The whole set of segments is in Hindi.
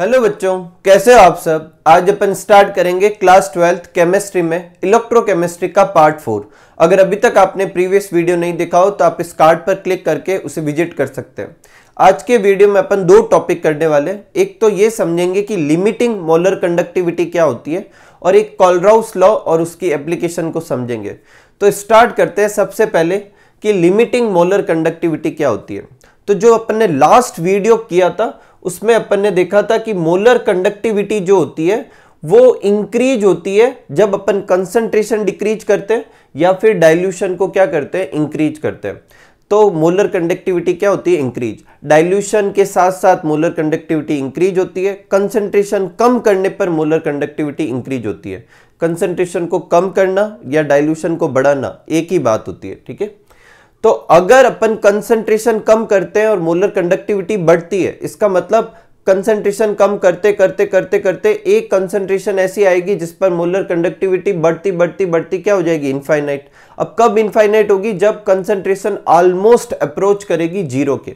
हेलो बच्चों कैसे हो आप सब आज अपन स्टार्ट करेंगे क्लास ट्वेल्थ केमिस्ट्री में इलेक्ट्रोकेमिस्ट्री का पार्ट फोर अगर अभी तक आपने प्रीवियस वीडियो नहीं देखा हो तो आप इस कार्ड पर क्लिक करके उसे विजिट कर सकते हैं आज के वीडियो में अपन दो टॉपिक करने वाले एक तो ये समझेंगे कि लिमिटिंग मोलर कंडक्टिविटी क्या होती है और एक कॉलराउस लॉ और उसकी एप्लीकेशन को समझेंगे तो स्टार्ट करते हैं सबसे पहले कि लिमिटिंग मोलर कंडक्टिविटी क्या होती है तो जो अपन ने लास्ट वीडियो किया था उसमें अपन ने देखा था कि मोलर कंडक्टिविटी जो होती है वो इंक्रीज होती है जब अपन कंसंट्रेशन डिक्रीज करते हैं या फिर डाइल्यूशन को क्या करते हैं इंक्रीज करते हैं तो मोलर कंडक्टिविटी क्या होती है इंक्रीज डाइल्यूशन के साथ साथ मोलर कंडक्टिविटी इंक्रीज होती है कंसंट्रेशन कम करने पर मोलर कंडक्टिविटी इंक्रीज होती है कंसंट्रेशन को कम करना या डाइल्यूशन को बढ़ाना एक ही बात होती है ठीक है तो अगर अपन कंसंट्रेशन कम करते हैं और मोलर कंडक्टिविटी बढ़ती है इसका मतलब कंसंट्रेशन कम करते करते करते करते एक कंसंट्रेशन ऐसी आएगी जिस पर मोलर कंडक्टिविटी बढ़ती बढ़ती बढ़ती क्या हो जाएगी इनफाइनाइट अब कब इनफाइनाइट होगी जब कंसंट्रेशन ऑलमोस्ट अप्रोच करेगी जीरो के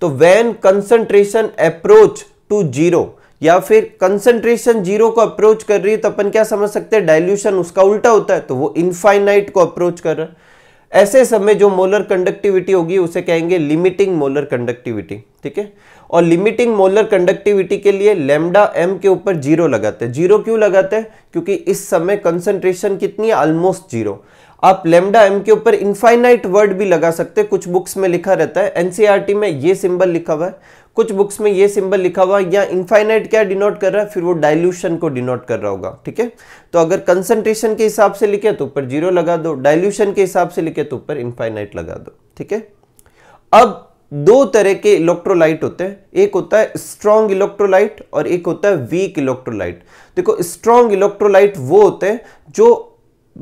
तो when concentration approach to zero या फिर कंसंट्रेशन जीरो को अप्रोच कर रही है तो अपन क्या समझ सकते हैं डायल्यूशन उसका उल्टा होता है तो वो इनफाइनाइट को अप्रोच कर रहा है ऐसे समय जो मोलर कंडक्टिविटी होगी उसे कहेंगे लिमिटिंग मोलर कंडक्टिविटी ठीक है और लिमिटिंग मोलर कंडक्टिविटी के लिए लेमडा एम के ऊपर जीरो लगाते हैं जीरो क्यों लगाते हैं क्योंकि इस समय कंसंट्रेशन कितनी है ऑलमोस्ट जीरो आप लेमडा एम के ऊपर इनफाइनाइट वर्ड भी लगा सकते हैं कुछ बुक्स में लिखा रहता है एनसीआरटी e में ये सिंबल लिखा हुआ है कुछ बुक्स में ये सिंबल लिखा हुआ या इनफाइनाइट क्या डिनोट कर रहा है फिर वो डाइल्यूशन को डिनोट कर रहा होगा ठीक है तो अगर कंसंट्रेशन के हिसाब से लिखे तो ऊपर जीरो लगा दो डाइल्यूशन के हिसाब से लिखे तो ऊपर इनफाइनाइट लगा दो ठीक है अब दो तरह के इलेक्ट्रोलाइट होते हैं एक होता है स्ट्रॉन्ग इलेक्ट्रोलाइट और एक होता है वीक इलेक्ट्रोलाइट देखो स्ट्रॉन्ग इलेक्ट्रोलाइट वो होते हैं जो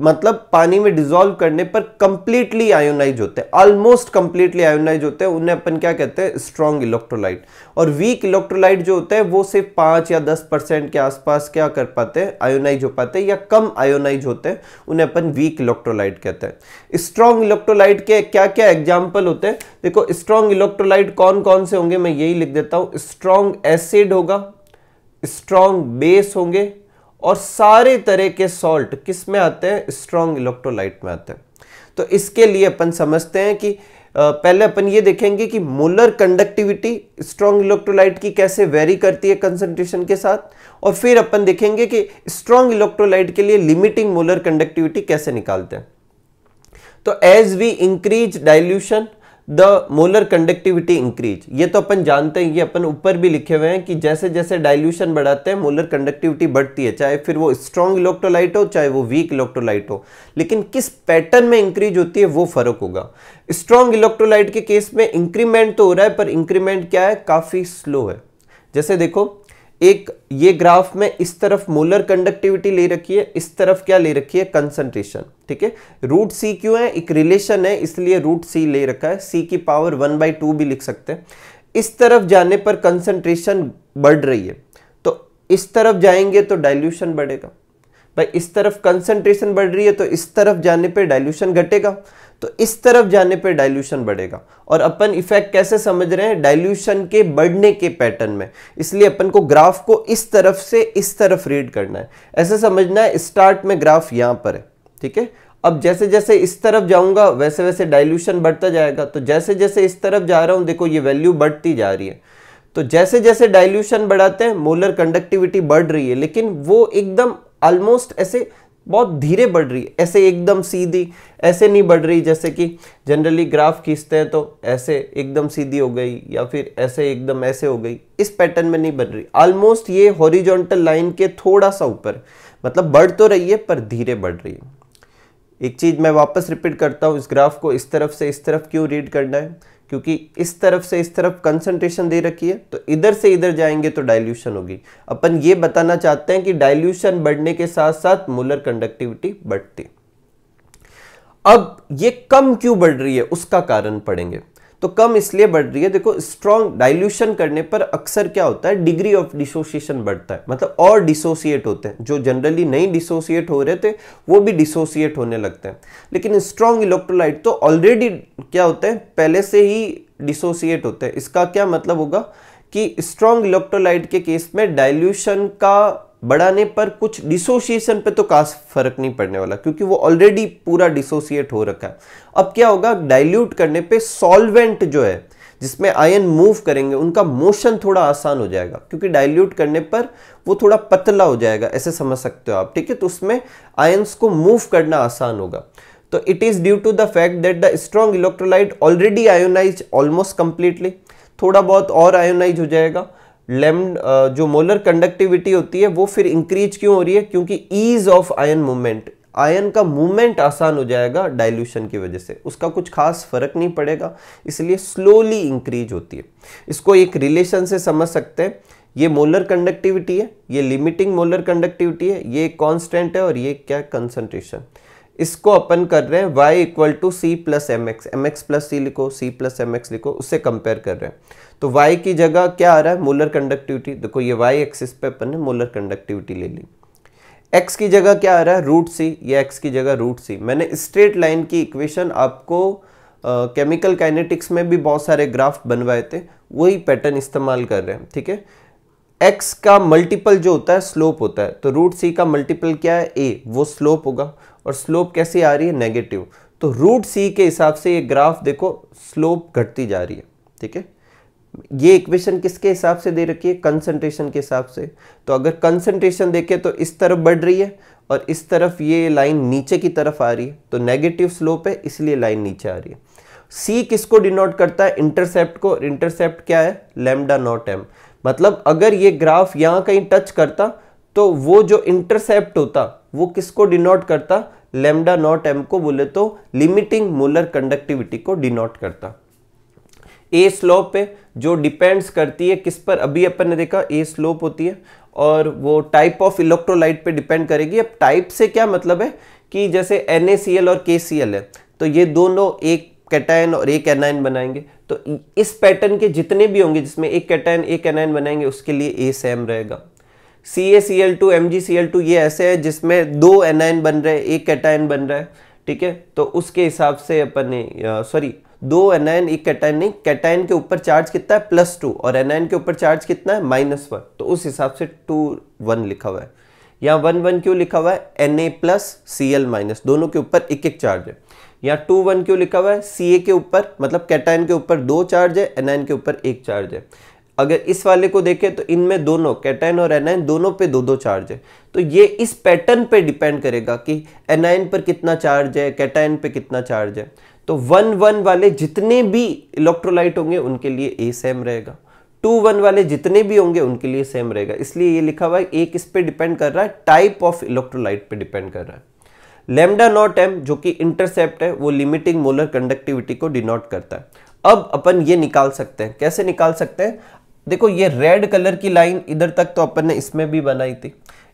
मतलब पानी में डिजोल्व करने पर कंप्लीटली आयोनाइज होते हैं ऑलमोस्ट कंप्लीटली आयोनाइज होते हैं उन्हें अपन क्या कहते हैं स्ट्रॉन्ग इलेक्ट्रोलाइट और वीक इलेक्ट्रोलाइट जो होते हैं वो सिर्फ पांच या दस परसेंट के आसपास क्या कर पाते हैं आयोनाइज हो पाते हैं या कम आयोनाइज होते हैं उन्हें अपन वीक इलेक्ट्रोलाइट कहते हैं स्ट्रॉन्ग इलेक्ट्रोलाइट के क्या क्या एग्जाम्पल होते हैं देखो स्ट्रॉन्ग इलेक्ट्रोलाइट कौन कौन से होंगे मैं यही लिख देता हूँ स्ट्रॉन्ग एसिड होगा स्ट्रॉन्ग बेस होंगे और सारे तरह के सॉल्ट किस में आते हैं स्ट्रॉन्ग इलेक्ट्रोलाइट में आते हैं तो इसके लिए अपन समझते हैं कि पहले अपन ये देखेंगे कि मोलर कंडक्टिविटी स्ट्रॉन्ग इलेक्ट्रोलाइट की कैसे वेरी करती है कंसंट्रेशन के साथ और फिर अपन देखेंगे कि स्ट्रॉन्ग इलेक्ट्रोलाइट के लिए लिमिटिंग मोलर कंडक्टिविटी कैसे निकालते हैं तो as we increase dilution the molar conductivity increase ये तो अपन जानते हैं ये अपन ऊपर भी लिखे हुए हैं कि जैसे जैसे डाइल्यूशन बढ़ाते हैं मोलर कंडक्टिविटी बढ़ती है चाहे फिर वो स्ट्रॉन्ग इलेक्ट्रोलाइट हो चाहे वो वीक इलेक्ट्रोलाइट हो लेकिन किस पैटर्न में इंक्रीज होती है वो फर्क होगा स्ट्रॉन्ग इलेक्ट्रोलाइट के केस में इंक्रीमेंट तो हो रहा है पर इंक्रीमेंट क्या है काफ़ी स्लो है जैसे देखो एक ये ग्राफ में इस तरफ मोलर कंडक्टिविटी ले रखी है इस तरफ क्या ले रखी है कंसंट्रेशन ठीक है रूट सी क्यों है एक रिलेशन है इसलिए रूट सी ले रखा है सी की पावर वन बाई टू भी लिख सकते हैं इस तरफ जाने पर कंसंट्रेशन बढ़ रही है तो इस तरफ जाएंगे तो डाइल्यूशन बढ़ेगा भाई इस तरफ कंसंट्रेशन बढ़ रही है तो इस तरफ जाने पर डाइल्यूशन घटेगा तो इस तरफ जाने पे डाइल्यूशन बढ़ेगा और अपन इफेक्ट कैसे समझ रहे हैं डाइल्यूशन के बढ़ने के पैटर्न में इसलिए अपन को ग्राफ को इस तरफ से इस तरफ रीड करना है ऐसे समझना है स्टार्ट में ग्राफ यहां पर है ठीक है अब जैसे जैसे इस तरफ जाऊंगा वैसे वैसे डाइल्यूशन बढ़ता जाएगा तो जैसे जैसे इस तरफ जा रहा हूं देखो ये वैल्यू बढ़ती जा रही है तो जैसे जैसे डाइल्यूशन बढ़ाते हैं मोलर कंडक्टिविटी बढ़ रही है लेकिन वो एकदम ऑलमोस्ट ऐसे बहुत धीरे बढ़ रही है ऐसे एकदम सीधी ऐसे नहीं बढ़ रही जैसे कि जनरली ग्राफ खींचते हैं तो ऐसे एकदम सीधी हो गई या फिर ऐसे एकदम ऐसे हो गई इस पैटर्न में नहीं बढ़ रही ऑलमोस्ट ये हॉरिजॉन्टल लाइन के थोड़ा सा ऊपर मतलब बढ़ तो रही है पर धीरे बढ़ रही है एक चीज़ मैं वापस रिपीट करता हूँ इस ग्राफ को इस तरफ से इस तरफ क्यों रीड करना है क्योंकि इस तरफ से इस तरफ कंसंट्रेशन दे रखी है तो इधर से इधर जाएंगे तो डाइल्यूशन होगी अपन ये बताना चाहते हैं कि डाइल्यूशन बढ़ने के साथ साथ मोलर कंडक्टिविटी बढ़ती अब ये कम क्यों बढ़ रही है उसका कारण पढ़ेंगे तो कम इसलिए बढ़ रही है देखो स्ट्रॉन्ग डाइल्यूशन करने पर अक्सर क्या होता है डिग्री ऑफ डिसोसिएशन बढ़ता है मतलब और डिसोसिएट होते हैं जो जनरली नहीं डिसोसिएट हो रहे थे वो भी डिसोसिएट होने लगते हैं लेकिन स्ट्रॉन्ग इलेक्ट्रोलाइट तो ऑलरेडी क्या होते हैं पहले से ही डिसोसिएट होते हैं इसका क्या मतलब होगा कि स्ट्रॉन्ग इलेक्ट्रोलाइट के केस में डाइल्यूशन का बढ़ाने पर कुछ डिसोसिएशन पे तो खास फर्क नहीं पड़ने वाला क्योंकि वो ऑलरेडी पूरा डिसोसिएट हो रखा है अब क्या होगा डाइल्यूट करने पे सॉल्वेंट जो है जिसमें आयन मूव करेंगे उनका मोशन थोड़ा आसान हो जाएगा क्योंकि डाइल्यूट करने पर वो थोड़ा पतला हो जाएगा ऐसे समझ सकते हो आप ठीक है तो उसमें आयन्स को मूव करना आसान होगा तो it is due to the fact that the strong electrolyte already ionise almost completely थोड़ा बहुत और आयोनाइज हो जाएगा लेम जो मोलर कंडक्टिविटी होती है वो फिर इंक्रीज क्यों हो रही है क्योंकि ease of ion movement ion का मूवमेंट आसान हो जाएगा डाइल्यूशन की वजह से उसका कुछ खास फर्क नहीं पड़ेगा इसलिए स्लोली इंक्रीज होती है इसको एक रिलेशन से समझ सकते हैं ये मोलर कंडक्टिविटी है ये लिमिटिंग मोलर कंडक्टिविटी है ये कांस्टेंट है और ये क्या कंसंट्रेशन इसको अपन कर रहे हैं Y equal to C plus M X M X plus C लिखो सी प्लस एम एक्स लिखो उससे कंपेयर कर रहे हैं तो वाई की जगह क्या आ रहा है मोलर कंडक्टिविटी देखो ये वाई एक्सिस पे अपन ने मोलर कंडक्टिविटी ले ली एक्स की जगह क्या आ रहा है रूट सी या एक्स की जगह रूट सी मैंने स्ट्रेट लाइन की इक्वेशन आपको केमिकल uh, काइनेटिक्स में भी बहुत सारे ग्राफ बनवाए थे वही पैटर्न इस्तेमाल कर रहे हैं ठीक है एक्स का मल्टीपल जो होता है स्लोप होता है तो रूट सी का मल्टीपल क्या है ए वो स्लोप होगा और स्लोप कैसे आ रही है नेगेटिव तो रूट सी के हिसाब से ये ग्राफ देखो स्लोप घटती जा रही है ठीक है ये इक्वेशन किसके हिसाब से दे रखी है कंसंट्रेशन के हिसाब से तो अगर कंसंट्रेशन देखें तो इस तरफ बढ़ रही है और इस तरफ ये लाइन नीचे की तरफ आ रही है तो नेगेटिव स्लोप है इसलिए लाइन नीचे आ रही है सी किसको डिनोट करता है इंटरसेप्ट को इंटरसेप्ट क्या है लेमडा नॉट एम मतलब अगर ये ग्राफ यहाँ कहीं टच करता तो वो जो इंटरसेप्ट होता वो किसको डिनोट करता लेमडा नॉट एम को बोले तो लिमिटिंग मोलर कंडक्टिविटी को डिनोट करता ए स्लोप पे जो डिपेंड्स करती है किस पर अभी अपन ने देखा ए स्लोप होती है और वो टाइप ऑफ इलेक्ट्रोलाइट पे डिपेंड करेगी अब टाइप से क्या मतलब है कि जैसे एन और के है तो ये दोनों एक कैटाइन और एक एनाइन बनाएंगे तो इस पैटर्न के जितने भी होंगे जिसमें एक कैटाइन एक एनाइन बनाएंगे उसके लिए ए सेम रहेगा C A C L two M G C L two ये ऐसे है जिसमें दो एन आइन बन रहे हैं एक कैटाइन बन रहा है ठीक है तो उसके हिसाब से अपन ने सॉरी दो एन आइन एक कैटाइन नहीं कैटाइन के ऊपर चार्ज कितना है प्लस टू और एन आइन के ऊपर चार्ज कितना है माइनस वन तो उस हिसाब से टू वन लिखा हुआ है यहाँ वन वन क्यों लिखा हुआ है N A plus C L minus दोनों के ऊपर एक एक चार्ज है यहाँ टू वन क्यों लिखा हुआ है सी ए के ऊपर मतलब कैटाइन के ऊपर दो चार्ज है आइन के ऊपर एक चार्ज है अगर इस वाले को देखें तो इनमें दोनों कैटाइन और एनाइन दोनों पे दो दो चार्ज है तो ये इस पैटर्न पे डिपेंड करेगा कि एनाइन पर कितना चार्ज है कैटाइन पे कितना चार्ज है तो वन वन वाले जितने भी इलेक्ट्रोलाइट होंगे उनके लिए ए सेम रहेगा टू वन वाले जितने भी होंगे उनके लिए सेम रहेगा इसलिए ये लिखा हुआ है एक इस पर डिपेंड कर रहा है टाइप ऑफ इलेक्ट्रोलाइट पर डिपेंड कर रहा है लेमडा नॉट एम जो कि इंटरसेप्ट है वो लिमिटिंग मोलर कंडक्टिविटी को डिनोट करता है अब अपन ये निकाल सकते हैं कैसे निकाल सकते हैं देखो ये रेड कलर की लाइन इधर तक तो अपन ने इसमें भी बनाई थी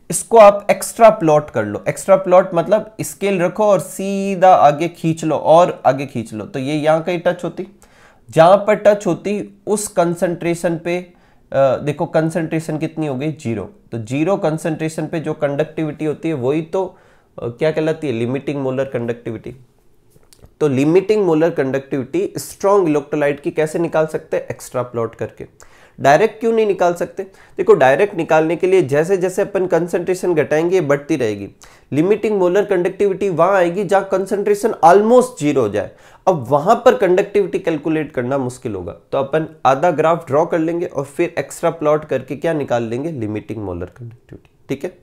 इसको आप एक्स्ट्रा प्लॉट कर लो एक्स्ट्रा प्लॉट मतलब स्केल रखो और सीधा आगे खींच लो और आगे खींच लो तो ये यहाँ कहीं टच होती जहाँ पर टच होती उस कंसंट्रेशन पे आ, देखो कंसंट्रेशन कितनी हो गई जीरो तो जीरो कंसंट्रेशन पे जो कंडक्टिविटी होती है वही तो आ, क्या कहलाती है लिमिटिंग मोलर कंडक्टिविटी तो limiting molar conductivity strong electrolyte की कैसे निकाल सकते हैं एक्स्ट्रा प्लॉट करके डायरेक्ट क्यों नहीं निकाल सकते देखो डायरेक्ट निकालने के लिए जैसे जैसे अपन कंसंट्रेशन घटाएंगे ये बढ़ती रहेगी लिमिटिंग मोलर कंडक्टिविटी वहाँ आएगी जहाँ कंसंट्रेशन ऑलमोस्ट जीरो हो जाए अब वहाँ पर कंडक्टिविटी कैलकुलेट करना मुश्किल होगा तो अपन आधा ग्राफ ड्रॉ कर लेंगे और फिर एक्स्ट्रा प्लॉट करके क्या निकाल लेंगे लिमिटिंग मोलर कंडक्टिविटी ठीक है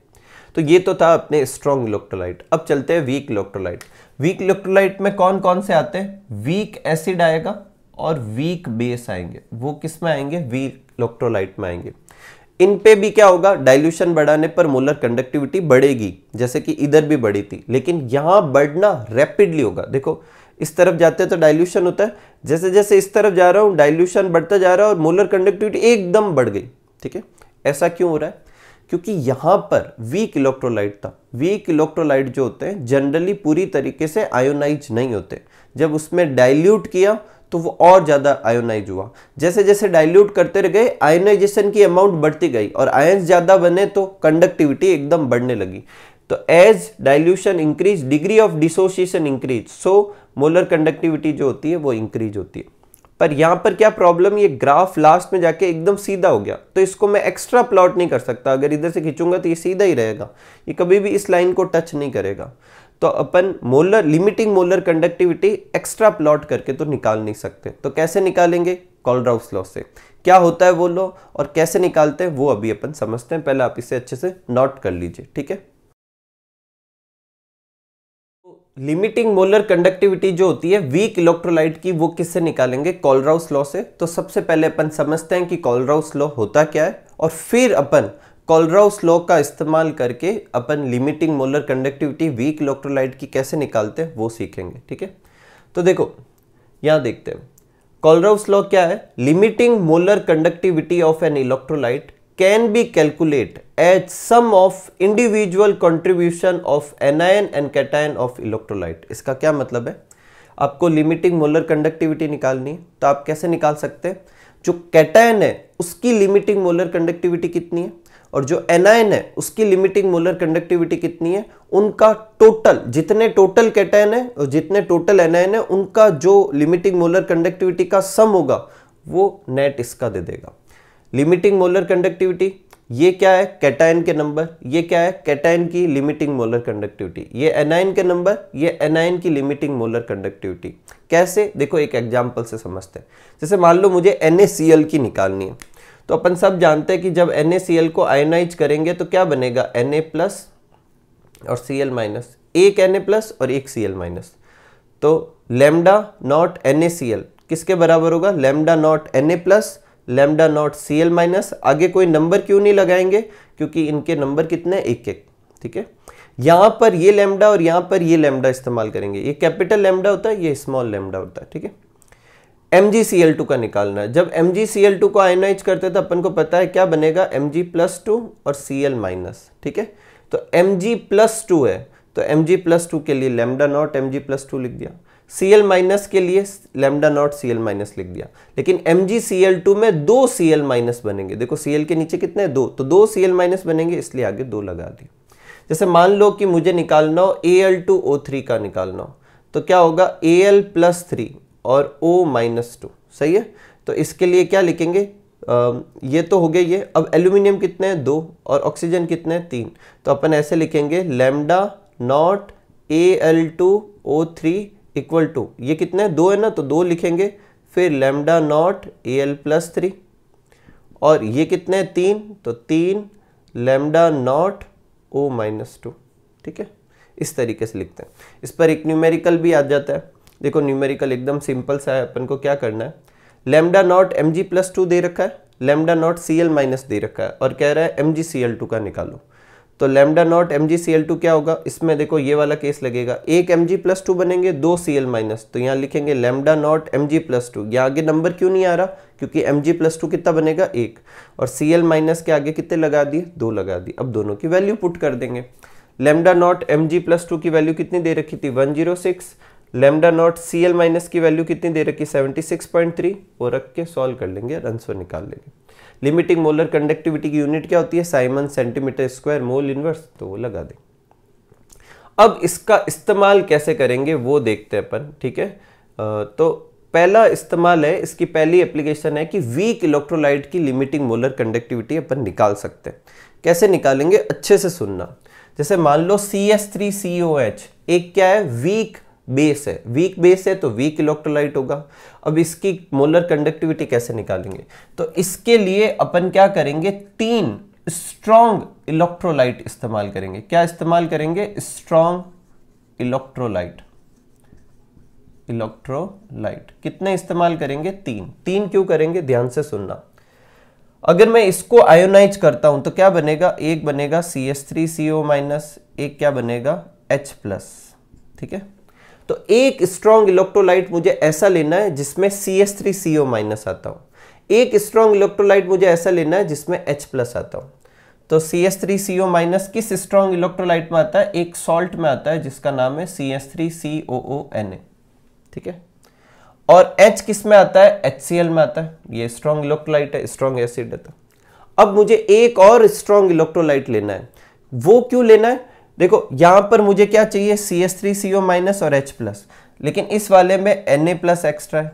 तो ये तो था अपने स्ट्रॉन्ग इलेक्ट्रोलाइट अब चलते हैं वीक इलेक्ट्रोलाइट वीक इलेक्ट्रोलाइट में कौन कौन से आते हैं वीक एसिड आएगा और वीक बेस आएंगे वो किस में आएंगे वीक इलेक्ट्रोलाइट में आएंगे इन पे भी क्या होगा डाइल्यूशन बढ़ाने पर मोलर कंडक्टिविटी बढ़ेगी जैसे कि इधर भी बढ़ी थी लेकिन यहां बढ़ना रैपिडली होगा देखो इस तरफ जाते हैं तो डाइल्यूशन होता है जैसे जैसे इस तरफ जा रहा हूं डाइल्यूशन बढ़ता जा रहा है और मोलर कंडक्टिविटी एकदम बढ़ गई ठीक है ऐसा क्यों हो रहा है क्योंकि यहां पर वीक इलेक्ट्रोलाइट था वीक इलेक्ट्रोलाइट जो होते हैं जनरली पूरी तरीके से आयोनाइज नहीं होते जब उसमें डाइल्यूट किया तो वो और ज़्यादा आयोनाइज हुआ जैसे जैसे डाइल्यूट करते रह गए आयोनाइजेशन की अमाउंट बढ़ती गई और आयन्स ज़्यादा बने तो कंडक्टिविटी एकदम बढ़ने लगी तो as dilution increase degree of dissociation increase so molar conductivity जो होती है वो इंक्रीज होती है पर यहाँ पर क्या प्रॉब्लम ये ग्राफ लास्ट में जाके एकदम सीधा हो गया तो इसको मैं एक्स्ट्रा प्लॉट नहीं कर सकता अगर इधर से खींचूंगा तो ये सीधा ही रहेगा ये कभी भी इस लाइन को टच नहीं करेगा तो अपन molar limiting molar conductivity extrapolate करके तो निकाल नहीं सकते तो कैसे निकालेंगे कॉलड्राउस लॉ से क्या होता है वो लॉ और कैसे निकालते हैं वो अभी अपन समझते हैं पहले आप इसे अच्छे से नोट कर लीजिए ठीक है लिमिटिंग मोलर कंडक्टिविटी जो होती है वीक इलेक्ट्रोलाइट की वो किससे निकालेंगे कॉलराउस लॉ से तो सबसे पहले अपन समझते हैं कि कॉलराउस लॉ होता क्या है और फिर अपन कोलराव स्लोक का इस्तेमाल करके अपन limiting molar conductivity weak electrolyte की कैसे निकालते हैं वो सीखेंगे ठीक है तो देखो यहाँ देखते हैं कोलराव स्लोक क्या है limiting molar conductivity of an electrolyte can be calculate as sum of individual contribution of anion and cation of electrolyte इसका क्या मतलब है आपको लिमिटिंग मोलर कंडक्टिविटी निकालनी है तो आप कैसे निकाल सकते हैं जो कैटाइन है उसकी लिमिटिंग मोलर कंडक्टिविटी कितनी है और जो एनआईन है उसकी लिमिटिंग मोलर कंडक्टिविटी कितनी है उनका टोटल जितने टोटल कैटाइन है और जितने टोटल एनआईन है उनका जो लिमिटिंग मोलर कंडक्टिविटी का सम होगा वो नेट इसका दे देगा लिमिटिंग मोलर कंडक्टिविटी ये क्या है कैटाइन के नंबर ये क्या है कैटाइन की लिमिटिंग मोलर कंडक्टिविटी ये एनआईन के नंबर ये एनआईन की लिमिटिंग मोलर कंडक्टिविटी कैसे देखो एक एग्जाम्पल से समझते हैं जैसे मान लो मुझे एन की निकालनी है तो अपन सब जानते हैं कि जब एन को आयोनाइज करेंगे तो क्या बनेगा एन प्लस और सी एल माइनस एक एन प्लस और एक सी एल माइनस तो लेमडा नॉट एन किसके बराबर होगा lambda naught N plus lambda naught C L minus आगे कोई नंबर क्यों नहीं लगाएंगे क्योंकि इनके नंबर कितने एक एक ठीक है यहां पर ये लेमडा और यहां पर ये लेमडा इस्तेमाल करेंगे ये कैपिटल लेमडा होता है ये स्मॉल लेमडा होता है ठीक है MgCl2 का निकालना है जब MgCl2 को आयनाइज करते तो अपन को पता है क्या बनेगा Mg प्लस टू और Cl माइनस ठीक है तो Mg प्लस टू है तो Mg प्लस टू के लिए lambda naught Mg plus two लिख दिया Cl माइनस के लिए लेमडा नॉट Cl माइनस लिख दिया लेकिन MgCl2 में दो Cl माइनस बनेंगे देखो Cl के नीचे कितने दो तो दो Cl माइनस बनेंगे इसलिए आगे दो लगा दिए जैसे मान लो कि मुझे निकालना हो Al2O3 का निकालना हो तो क्या होगा Al प्लस थ्री और ओ माइनस टू सही है तो इसके लिए क्या लिखेंगे आ, ये तो हो गया ये अब एल्यूमिनियम कितने हैं दो और ऑक्सीजन कितने हैं तीन तो अपन ऐसे लिखेंगे lambda naught A L two O three equal to ये कितने हैं दो है ना तो दो लिखेंगे फिर lambda naught A L plus three और ये कितने हैं तीन तो तीन lambda naught O minus two ठीक है इस तरीके से लिखते हैं इस पर एक न्यूमेरिकल भी आ जाता है देखो न्यूमेरिकल एकदम सिंपल सा है अपन को क्या करना है lambda naught M G plus two दे रखा है lambda naught C L minus दे रखा है और कह रहा है M G C L two का निकालो तो lambda naught M G C L two क्या होगा इसमें देखो ये वाला केस लगेगा एक एम जी प्लस टू बनेंगे दो सी एल माइनस तो यहाँ लिखेंगे lambda naught M G plus two यहाँ आगे नंबर क्यों नहीं आ रहा क्योंकि एम जी प्लस टू कितना बनेगा एक और सी एल माइनस के आगे कितने लगा दिए दो लगा दिए अब दोनों की वैल्यू पुट कर देंगे lambda naught M G plus two की वैल्यू कितनी दे रखी थी one zero six lambda naught C L minus की वैल्यू कितनी दे रखी सेवेंटी सिक्स पॉइंट थ्री वो रख के सॉल्व कर लेंगे आंसर निकाल लेंगे लिमिटिंग मोलर कंडक्टिविटी की यूनिट क्या होती है siemens centimetre square mole inverse तो वो लगा दें अब इसका इस्तेमाल कैसे करेंगे वो देखते हैं अपन ठीक है तो पहला इस्तेमाल है इसकी पहली एप्लीकेशन है कि वीक इलेक्ट्रोलाइट की लिमिटिंग मोलर कंडक्टिविटी अपन निकाल सकते हैं कैसे निकालेंगे अच्छे से सुनना जैसे मान लो C S three C O H एक क्या है वीक बेस है वीक बेस है तो वीक इलेक्ट्रोलाइट होगा अब इसकी मोलर कंडक्टिविटी कैसे निकालेंगे तो इसके लिए अपन क्या करेंगे तीन स्ट्रॉन्ग इलेक्ट्रोलाइट इस्तेमाल करेंगे क्या इस्तेमाल करेंगे स्ट्रॉन्ग इलेक्ट्रोलाइट इलेक्ट्रोलाइट कितने इस्तेमाल करेंगे तीन तीन क्यों करेंगे ध्यान से सुनना अगर मैं इसको आयोनाइज करता हूं तो क्या बनेगा एक बनेगा C S three C O minus एक क्या बनेगा एच प्लस ठीक है तो एक स्ट्रॉन्ग इलेक्ट्रोलाइट मुझे ऐसा लेना है जिसमें C S three C O minus आता हूँ एक स्ट्रॉन्ग इलेक्ट्रोलाइट मुझे ऐसा लेना है जिसमें एच प्लस आता हूँ तो C S three C O minus किस स्ट्रॉन्ग इलेक्ट्रोलाइट में आता है एक सॉल्ट में आता है जिसका नाम है C S three C O O N A ठीक है और H किस में आता है एच सी एल में आता है ये स्ट्रॉन्ग इलेक्ट्रोलाइट है स्ट्रॉन्ग एसिड है तो। अब मुझे एक और स्ट्रॉन्ग इलेक्ट्रोलाइट लेना है वो क्यों लेना है देखो यहां पर मुझे क्या चाहिए C S three C O minus और एच प्लस लेकिन इस वाले में एन ए प्लस एक्स्ट्रा है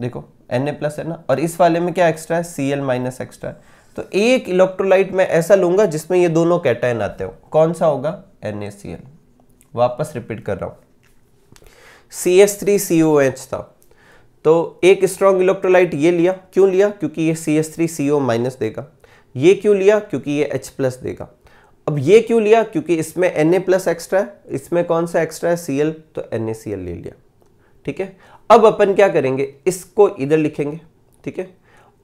देखो एन ए प्लस है ना और इस वाले में क्या एक्स्ट्रा है सी एल माइनस एक्स्ट्रा है तो एक इलेक्ट्रोलाइट मैं ऐसा लूंगा जिसमें ये दोनों कैटाइन आते हो कौन सा होगा एन ए सी एल वापस रिपीट कर रहा हूं C S three C O H था तो एक स्ट्रॉन्ग इलेक्ट्रोलाइट ये लिया क्यों लिया क्योंकि ये C S three C O minus देगा ये क्यों लिया क्योंकि ये एच प्लस देगा अब ये क्यों लिया क्योंकि इसमें एन ए प्लस एक्स्ट्रा है इसमें कौन सा एक्स्ट्रा है सी एल तो एन ए सी एल ले लिया ठीक है अब अपन क्या करेंगे इसको इधर लिखेंगे ठीक है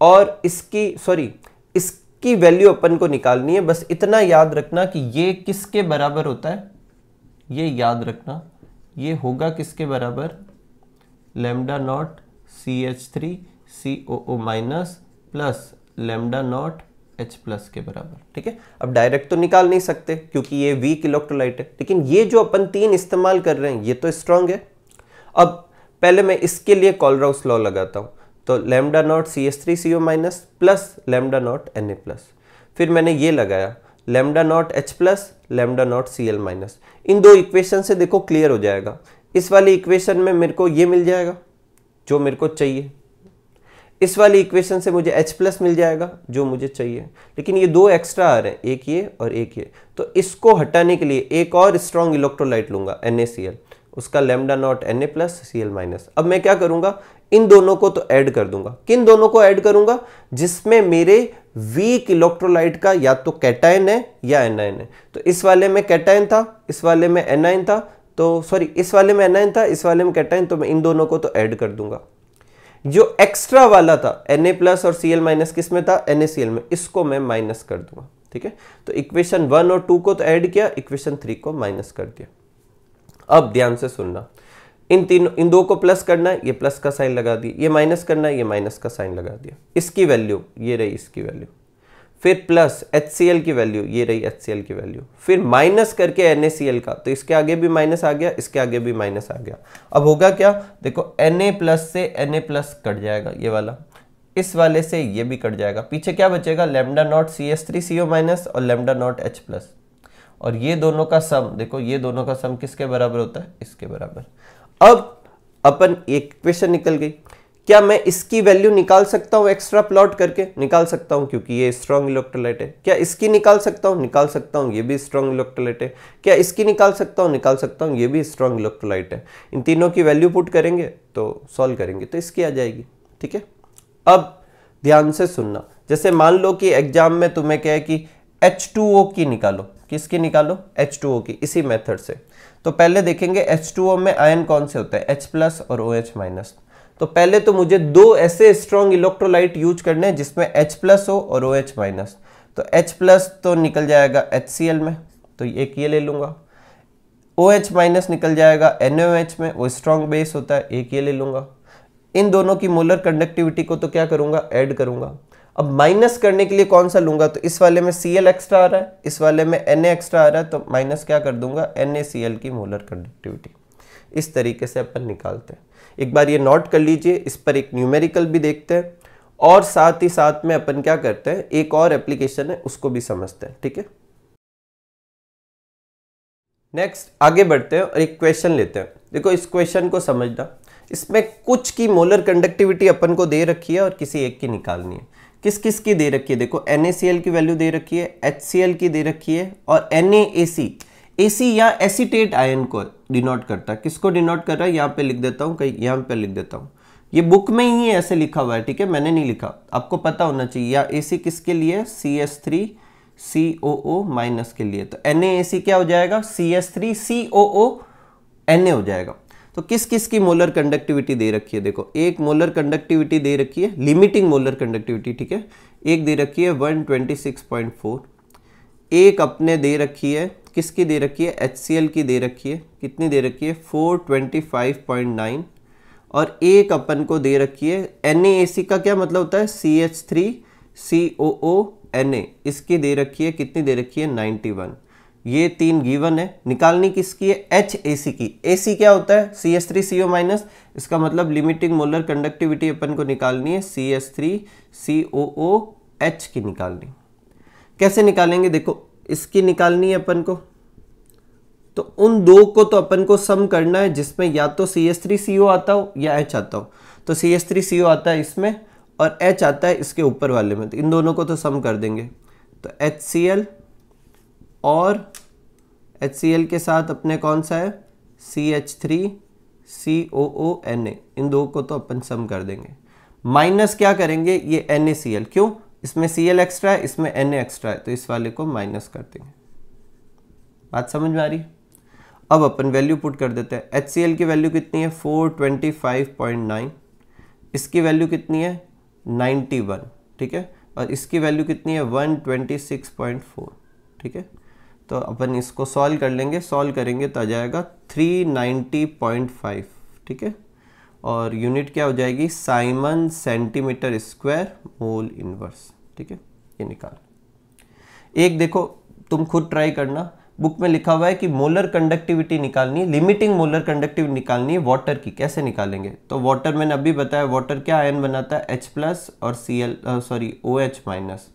और इसकी सॉरी इसकी वैल्यू अपन को निकालनी है बस इतना याद रखना कि ये किसके बराबर होता है ये याद रखना ये होगा किसके बराबर lambda naught C H three C O O minus plus lambda naught H plus के बराबर ठीक है अब डायरेक्ट तो निकाल नहीं सकते क्योंकि ये वीक इलेक्ट्रोलाइट है लेकिन ये जो अपन तीन इस्तेमाल कर रहे हैं ये तो स्ट्रांग है अब पहले मैं इसके लिए कॉलराउस लॉ लगाता हूँ तो lambda naught C S three C O minus plus lambda naught N A plus फिर मैंने ये लगाया lambda naught H plus lambda naught C L minus इन दो इक्वेशन से देखो क्लियर हो जाएगा इस वाली इक्वेशन में मेरे को ये मिल जाएगा जो मेरे को चाहिए इस वाली इक्वेशन से मुझे H प्लस मिल जाएगा जो मुझे चाहिए लेकिन ये दो एक्स्ट्रा आ रहे हैं एक ये और एक ये तो इसको हटाने के लिए एक और स्ट्रॉन्ग इलेक्ट्रोलाइट लूंगा NaCl उसका lambda naught N A plus C L minus अब मैं क्या करूंगा इन दोनों को तो ऐड कर दूंगा किन दोनों को ऐड करूंगा जिसमें मेरे वीक इलेक्ट्रोलाइट का या तो कैटाइन है या एनाइन है तो इस वाले में कैटाइन था इस वाले में एनाइन था तो सॉरी इस वाले में एनाइन था इस वाले में कैटाइन तो मैं इन दोनों को तो ऐड कर दूंगा जो एक्स्ट्रा वाला था एन ए प्लस और सी एल माइनस किस में था एन ए सी एल में इसको मैं माइनस कर दूंगा ठीक है तो इक्वेशन वन और टू को तो ऐड किया इक्वेशन थ्री को माइनस कर दिया अब ध्यान से सुनना इन तीनों इन दो को प्लस करना है ये प्लस का साइन लगा दिया ये माइनस करना है ये माइनस का साइन लगा दिया इसकी वैल्यू ये रही इसकी वैल्यू फिर प्लस एच की वैल्यू ये रही एच की वैल्यू फिर माइनस करके एन का तो इसके आगे भी माइनस आ गया इसके आगे भी माइनस आ गया अब होगा क्या देखो एन प्लस से एन प्लस कट जाएगा ये वाला इस वाले से ये भी कट जाएगा पीछे क्या बचेगा lambda naught C S three C O minus और लेमडा नॉट एच प्लस और ये दोनों का सम देखो ये दोनों का सम किसके बराबर होता है इसके बराबर अब अपन एक क्वेश्चन निकल गई क्या मैं इसकी वैल्यू निकाल सकता हूं एक्स्ट्रा प्लॉट करके निकाल सकता हूं क्योंकि ये स्ट्रॉन्ग इलेक्ट्रोलाइट है क्या इसकी निकाल सकता हूँ निकाल सकता हूँ ये भी स्ट्रॉन्ग इलेक्ट्रोलाइट है क्या इसकी निकाल सकता हूँ निकाल सकता हूँ ये भी स्ट्रॉन्ग इलेक्ट्रोलाइट है इन तीनों की वैल्यू पुट करेंगे तो सॉल्व करेंगे तो इसकी आ जाएगी ठीक है अब ध्यान से सुनना जैसे मान लो कि एग्जाम में तुम्हें क्या है कि एच की निकालो किसकी निकालो एच की इसी मेथड से तो पहले देखेंगे एच में आयन कौन से होते हैं एच प्लस और ओ माइनस OH तो पहले तो मुझे दो ऐसे स्ट्रॉन्ग इलेक्ट्रोलाइट यूज करने हैं जिसमें H प्लस हो और ओ एच माइनस तो H प्लस तो निकल जाएगा HCl में तो एक ये ले लूँगा ओ OH माइनस निकल जाएगा NaOH में वो स्ट्रॉन्ग बेस होता है एक ये ले लूँगा इन दोनों की मोलर कंडक्टिविटी को तो क्या करूँगा ऐड करूँगा अब माइनस करने के लिए कौन सा लूँगा तो इस वाले में सी एल एक्स्ट्रा आ रहा है इस वाले में एन एक्स्ट्रा आ रहा है तो माइनस क्या कर दूंगा एन ए सी एल की मोलर कंडक्टिविटी इस तरीके से अपन निकालते हैं एक बार ये नोट कर लीजिए इस पर एक न्यूमेरिकल भी देखते हैं और साथ ही साथ में अपन क्या करते हैं एक और एप्लीकेशन है उसको भी समझते हैं ठीक है नेक्स्ट आगे बढ़ते हैं और एक क्वेश्चन लेते हैं देखो इस क्वेश्चन को समझना इसमें कुछ की मोलर कंडक्टिविटी अपन को दे रखी है और किसी एक की निकालनी है किस किस की दे रखी है देखो एन की वैल्यू दे रखी है एच की दे रखी है और एन एसी या एसीटेट आयन को डिनोट करता है किसको डिनोट कर रहा है यहाँ पे लिख देता हूँ कहीं यहाँ पे लिख देता हूँ ये बुक में ही ऐसे लिखा हुआ है ठीक है मैंने नहीं लिखा आपको पता होना चाहिए या एसी किसके लिए C S three C O O minus के लिए तो एन सी क्या हो जाएगा C S three C O O N A हो जाएगा तो किस किस की मोलर कंडक्टिविटी दे रखी है देखो एक मोलर कंडक्टिविटी दे रखी है लिमिटिंग मोलर कंडक्टिविटी ठीक है एक दे रखी है one twenty six point four एक अपने दे रखी है किसकी दे रखी है एच की दे रखी है कितनी दे रखी है four twenty five point nine और एक अपन को दे रखी है एन का क्या मतलब होता है C H three C O O N A इसकी दे रखी है कितनी दे रखी है नाइन्टी वन ये तीन गिवन है निकालनी किसकी है एच ए सी की ए सी क्या होता है C S three C O minus इसका मतलब लिमिटिंग मोलर कंडक्टिविटी अपन को निकालनी है C S three C O O H की निकालनी कैसे निकालेंगे देखो इसकी निकालनी है अपन को तो उन दो को तो अपन को सम करना है जिसमें या तो सी एस थ्री सी ओ आता हो या एच आता हो तो सी एस थ्री सी ओ आता है इसमें और एच आता है इसके ऊपर वाले में तो इन दोनों को तो सम कर देंगे तो एच सी एल और एच सी एल के साथ अपने कौन सा है C H three C O O N A इन दो को तो अपन सम कर देंगे माइनस क्या करेंगे ये एन ए सी एल क्यों इसमें सी एल एक्स्ट्रा है इसमें एन एक्स्ट्रा है तो इस वाले को माइनस कर देंगे बात समझ में आ रही अब अपन वैल्यू पुट कर देते हैं एच सी एल की वैल्यू कितनी है four twenty five point nine इसकी वैल्यू कितनी है नाइन्टी वन ठीक है और इसकी वैल्यू कितनी है one twenty six point four ठीक है तो अपन इसको सॉल्व कर लेंगे सॉल्व करेंगे तो आ जाएगा थ्री नाइन्टी पॉइंट फाइव ठीक है और यूनिट क्या हो जाएगी siemens centimetre square mole inverse ठीक है ये निकाल एक देखो तुम खुद ट्राई करना बुक में लिखा हुआ है कि मोलर कंडक्टिविटी निकालनी लिमिटिंग मोलर कंडक्टिविटी निकालनी है वाटर की कैसे निकालेंगे तो वाटर मैंने अभी बताया वाटर क्या आयन बनाता है H प्लस और C L sorry O H minus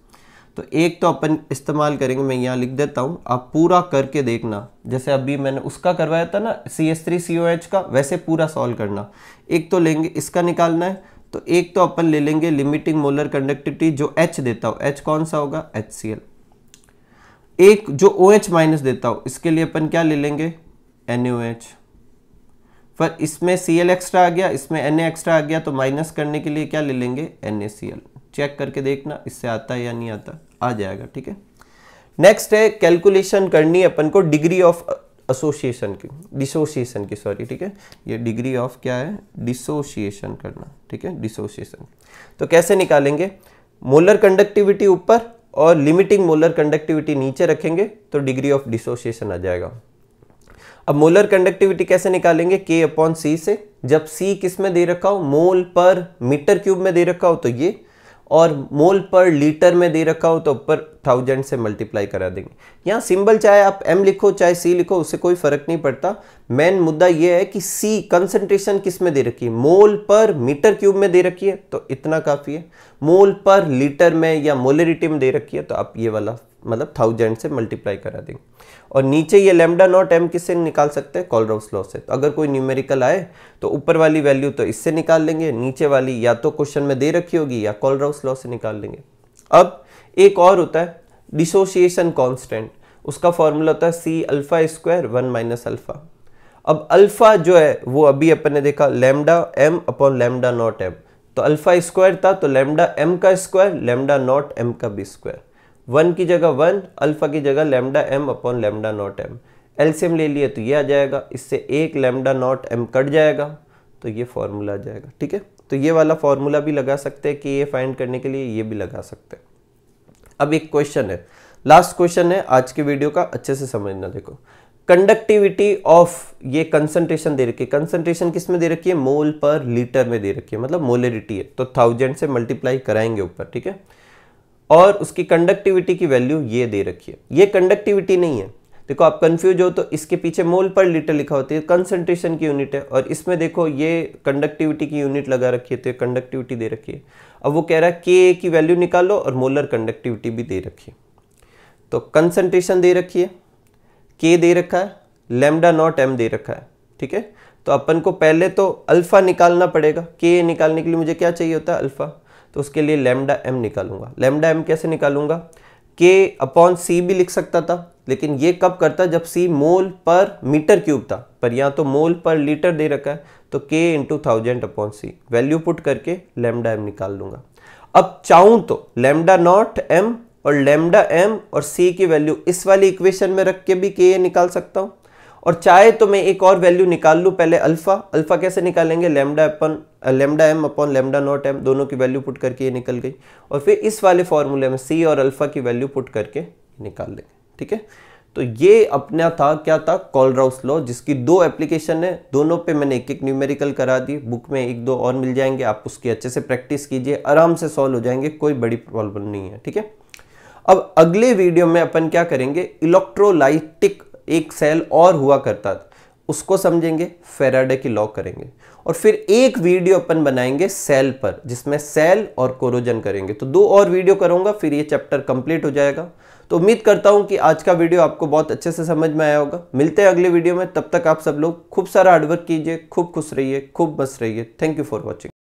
तो एक तो अपन इस्तेमाल करेंगे मैं यहाँ लिख देता हूँ आप पूरा करके देखना जैसे अभी मैंने उसका करवाया था ना C S three C O H का वैसे पूरा सॉल्व करना एक तो लेंगे इसका निकालना है तो एक तो अपन ले लेंगे लिमिटिंग मोलर कंडक्टिविटी जो एच देता हो एच कौन सा होगा एच सी एल एक जो ओ एच माइनस देता हो इसके लिए अपन क्या ले लेंगे एन ओ एच पर इसमें सी एल एक्स्ट्रा आ गया इसमें एन ए एक्स्ट्रा आ गया तो माइनस करने के लिए क्या ले लेंगे N A C L check करके देखना इससे आता है या नहीं आता आ जाएगा ठीक है नेक्स्ट है कैलकुलेशन करनी अपन को डिग्री ऑफ एसोसिएशन की डिसोसिएशन की सॉरी ठीक है ये डिग्री ऑफ क्या है डिसोसिएशन करना ठीक है डिसोसिएशन तो कैसे निकालेंगे मोलर कंडक्टिविटी ऊपर और लिमिटिंग मोलर कंडक्टिविटी नीचे रखेंगे तो डिग्री ऑफ डिसोसिएशन आ जाएगा अब मोलर कंडक्टिविटी कैसे निकालेंगे के अपॉन सी से जब सी किस में दे रखा हो मोल पर मीटर क्यूब में दे रखा हो तो ये और मोल पर लीटर में दे रखा हो तो ऊपर थाउजेंड से मल्टीप्लाई करा देंगे यहाँ सिंबल चाहे आप एम लिखो चाहे सी लिखो उससे कोई फर्क नहीं पड़ता मेन मुद्दा यह है कि सी कंसंट्रेशन किस में दे रखी है मोल पर मीटर क्यूब में दे रखी है तो इतना काफ़ी है मोल पर लीटर में या मोलरिटी में दे रखी है तो आप ये वाला मतलब थाउजेंड से मल्टीप्लाई करा देंगे और नीचे ये लेमडा नॉट एम किससे निकाल सकते हैं कॉलरोस लॉ से तो अगर कोई न्यूमेरिकल आए तो ऊपर वाली वैल्यू तो इससे निकाल लेंगे नीचे वाली या तो क्वेश्चन में दे रखी होगी या कॉलरोस लॉ से निकाल लेंगे अब एक और होता है डिसोसिएशन कॉन्स्टेंट उसका फॉर्मूला होता है C alpha square one minus alpha अब अल्फ़ा जो है वो अभी अपन ने देखा lambda M upon lambda naught M तो अल्फ़ा स्क्वायर था तो लेमडा एम का स्क्वायर लेमडा नॉट एम का भी स्क्वायर वन की जगह वन अल्फा की जगह lambda M upon lambda naught M एल्सियम ले लिए तो ये आ जाएगा इससे एक लेमडा नॉट एम कट जाएगा तो ये फॉर्मूला आ जाएगा ठीक है तो ये वाला फॉर्मूला भी लगा सकते हैं कि ये फाइंड करने के लिए ये भी लगा सकते हैं अब एक क्वेश्चन है लास्ट क्वेश्चन है आज के वीडियो का अच्छे से समझना देखो कंडक्टिविटी ऑफ ये कंसंट्रेशन दे रखी है कंसंट्रेशन किस में दे रखी है मोल पर लीटर में दे रखी है मतलब मोलरिटी है तो थाउजेंड से मल्टीप्लाई कराएंगे ऊपर ठीक है और उसकी कंडक्टिविटी की वैल्यू ये दे रखी है ये कंडक्टिविटी नहीं है देखो आप कंफ्यूज हो तो इसके पीछे मोल पर लीटर लिखा होती है कंसंट्रेशन की यूनिट है और इसमें देखो ये कंडक्टिविटी की यूनिट लगा रखी है तो कंडक्टिविटी दे रखी है अब वो कह रहा है के की वैल्यू निकालो और मोलर कंडक्टिविटी भी दे रखी है तो कंसंट्रेशन दे रखी है के दे रखा है लेमडा नॉट एम दे रखा है ठीक है तो अपन को पहले तो अल्फ़ा निकालना पड़ेगा के निकालने के लिए मुझे क्या चाहिए होता है अल्फ़ा तो उसके लिए लेमडा एम निकालूंगा लेमडा एम कैसे निकालूंगा के अपॉन सी भी लिख सकता था लेकिन ये कब करता जब सी मोल पर मीटर क्यूब था पर यहाँ तो मोल पर लीटर दे रखा है तो K into thousand upon C value put करके लेमडा एम निकाल लूंगा अब चाहूँ तो लेमडा नॉट एम और लेमडा एम और सी की वैल्यू इस वाली इक्वेशन में रख के भी के निकाल सकता हूँ और चाहे तो मैं एक और वैल्यू निकाल लूँ पहले अल्फ़ा अल्फ़ा कैसे निकालेंगे लेमडा अपन lambda M upon lambda naught M दोनों की वैल्यू पुट करके ये निकल गई और फिर इस वाले फॉर्मूले में सी और अल्फ़ा की वैल्यू पुट करके निकाल लेंगे ठीक है तो ये अपना था क्या था कॉलराउस लॉ जिसकी दो एप्लीकेशन है दोनों पे मैंने एक एक न्यूमेरिकल करा दी बुक में एक दो और मिल जाएंगे आप उसकी अच्छे से प्रैक्टिस कीजिए आराम से सॉल्व हो जाएंगे कोई बड़ी प्रॉब्लम नहीं है ठीक है अब अगले वीडियो में अपन क्या करेंगे इलेक्ट्रोलाइटिक एक सेल और हुआ करता था उसको समझेंगे फेराडे की लॉ करेंगे और फिर एक वीडियो अपन बनाएंगे सेल पर जिसमें सेल और कोरोजन करेंगे तो दो और वीडियो करूंगा फिर ये चैप्टर कंप्लीट हो जाएगा तो उम्मीद करता हूं कि आज का वीडियो आपको बहुत अच्छे से समझ में आया होगा मिलते हैं अगले वीडियो में तब तक आप सब लोग खूब सारा हार्डवर्क कीजिए खूब खुश रहिए खूब मस्त रहिए थैंक यू फॉर वॉचिंग